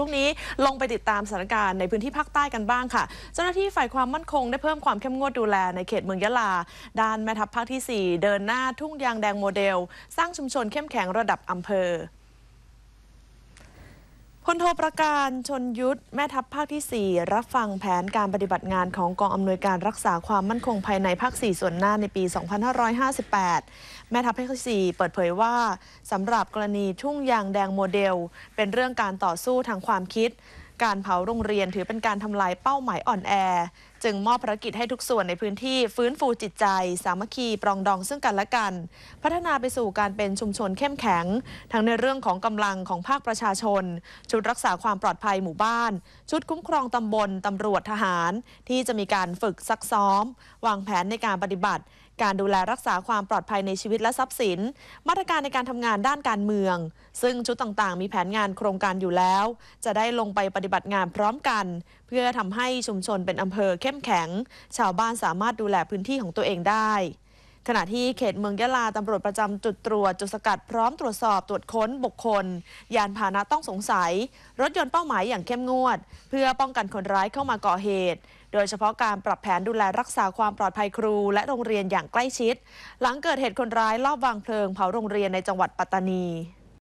ช่วงนี้ลงไปติดตามสถานการณ์ ในพื้นที่ภาคใต้กันบ้างค่ะ เจ้าหน้าที่ฝ่ายความมั่นคงได้เพิ่มความเข้มงวดดูแลในเขตเมืองยะลา ด้านแม่ทัพภาคที่ 4 เดินหน้าทุ่งยางแดงโมเดล สร้างชุมชนเข้มแข็งระดับอำเภอพลโทประการ ชนยุทธ แม่ทัพภาคที่ 4 รับฟังแผนการปฏิบัติงานของกองอำนวยการรักษาความมั่นคงภายในภาค 4 ส่วนหน้าในปี 2558 แม่ทัพภาคที่ 4 เปิดเผยว่า สำหรับกรณีทุ่งยางแดงโมเดล เป็นเรื่องการต่อสู้ทางความคิด การเผาโรงเรียนถือเป็นการทำลายเป้าหมายอ่อนแอจึงมอบภารกิจให้ทุกส่วนในพื้นที่ฟื้นฟูจิตใจ สามัคคี ปรองดองซึ่งกันและกัน พัฒนาไปสู่การเป็นชุมชนเข้มแข็ง ทั้งในเรื่องของกำลังของภาคประชาชน ชุดรักษาความปลอดภัยหมู่บ้าน ชุดคุ้มครองตำบลตำรวจทหาร ที่จะมีการฝึกซักซ้อม วางแผนในการปฏิบัติ การดูแลรักษาความปลอดภัยในชีวิตและทรัพย์สิน มาตรการในการทำงานด้านการเมือง ซึ่งชุดต่างๆ มีแผนงานโครงการอยู่แล้ว จะได้ลงไปปฏิบัติงานพร้อมกัน เพื่อทำให้ชุมชนเป็นอำเภอเข้เข้มแข็ง ชาวบ้านสามารถดูแลพื้นที่ของตัวเองได้ ขณะที่เขตเมืองยะลาตำรวจประจำจุดตรวจจุดสกัดพร้อมตรวจสอบตรวจค้นบุคคล ยานพาหนะต้องสงสัย รถยนต์เป้าหมายอย่างเข้มงวด เพื่อป้องกันคนร้ายเข้ามาก่อเหตุ โดยเฉพาะการปรับแผนดูแลรักษาความปลอดภัยครูและโรงเรียนอย่างใกล้ชิด หลังเกิดเหตุคนร้ายลอบวางเพลิงเผาโรงเรียนในจังหวัดปัตตานี